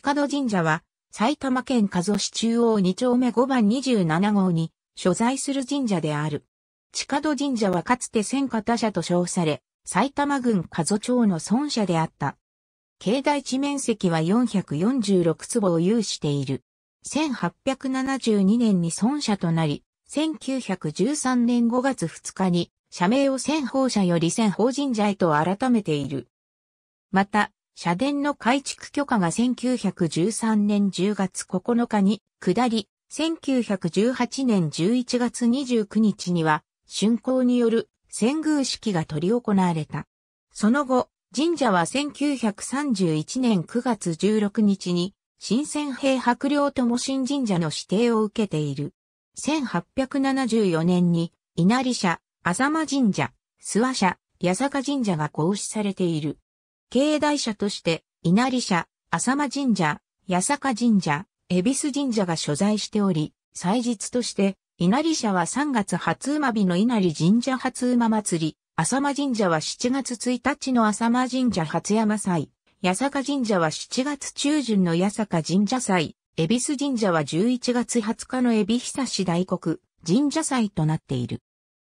下門神社は、埼玉県加須市中央2丁目5番27号に所在する神社である。下門神社はかつて戦火他社と称され、埼玉郡加須町の村社であった。境内地面積は446坪を有している。1872年に村社となり、1913年5月2日に社名を千法社より千法神社へと改めている。また、社殿の改築許可が1913年10月9日に下り、1918年11月29日には、竣工による遷宮式が取り行われた。その後、神社は1931年9月16日に、新鮮兵白陵とも新神社の指定を受けている。1874年に、稲荷社、浅間神社、諏訪社、八坂神社が合祀されている。境内社として、稲荷社、浅間神社、八坂神社、恵比寿神社が所在しており、祭日として、稲荷社は3月初馬日の稲荷神社初馬祭り、浅間神社は7月1日の浅間神社初山祭、八坂神社は7月中旬の八坂神社祭、恵比寿神社は11月20日の恵比寿市大国神社祭となっている。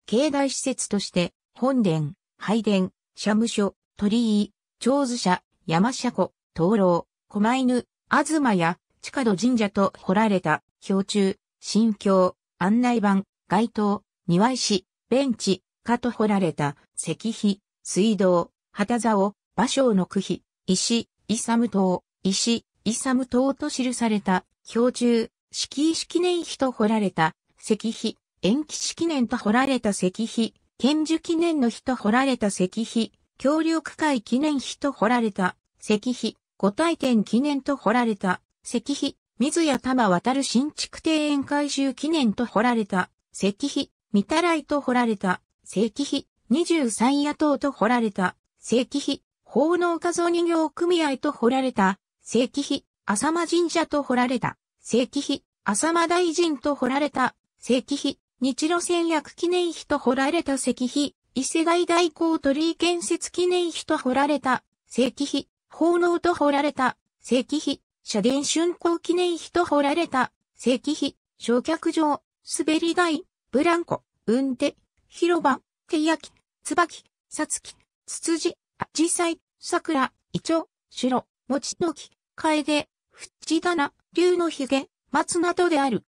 境内施設として、本殿、拝殿、社務所、鳥居、長寿社、山車湖、灯籠、狛犬、東や、地下神社と掘られた、標柱、心境、案内板、街灯、庭石、ベンチ、かと掘られた、石碑、水道、旗竿、馬匠の区碑、石、イサム島、石、イサム島と記された、標柱、敷石記年碑と掘られた、石碑、延期式年と掘られた石碑、剣樹記念の碑と掘られた石碑、協力会記念碑と掘られた石碑、五体店記念と掘られた石碑、水谷玉渡る新築庭園改修記念と掘られた石碑、御たらいと掘られた石碑、二十三夜等と掘られた石碑、奉納家族人形組合と掘られた石碑、浅間神社と掘られた石碑、浅間大臣と掘られた石碑、日露戦略記念碑と掘られた石碑、伊勢大大港鳥居建設記念碑と掘られた、正規碑、奉納と掘られた、正規碑、社殿竣工記念碑と掘られた、正規碑、焼却場、滑り台、ブランコ、運手、広場、手焼き、椿、さつき、つつじ、あじさい、桜、いちょう、白、もちのき、かえで、ふちだな、竜のひげ、松などである。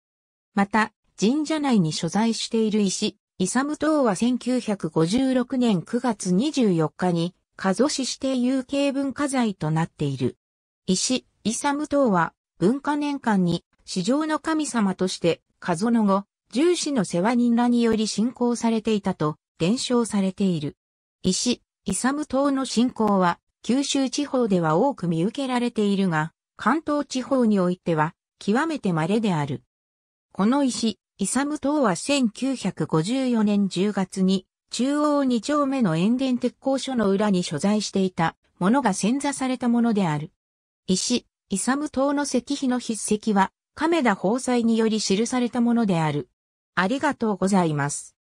また、神社内に所在している石、イサム・島は1956年9月24日に、加須市指定有形文化財となっている。石、イサム・島は、文化年間に、市場の神様として、加須の後、重視の世話人らにより信仰されていたと、伝承されている。石、イサム島の信仰は、九州地方では多く見受けられているが、関東地方においては、極めて稀である。この石、イサム島は1954年10月に中央2丁目の塩田鉄工所の裏に所在していたものが潜座されたものである。石、イサム島の石碑の筆跡は亀田宝斎により記されたものである。ありがとうございます。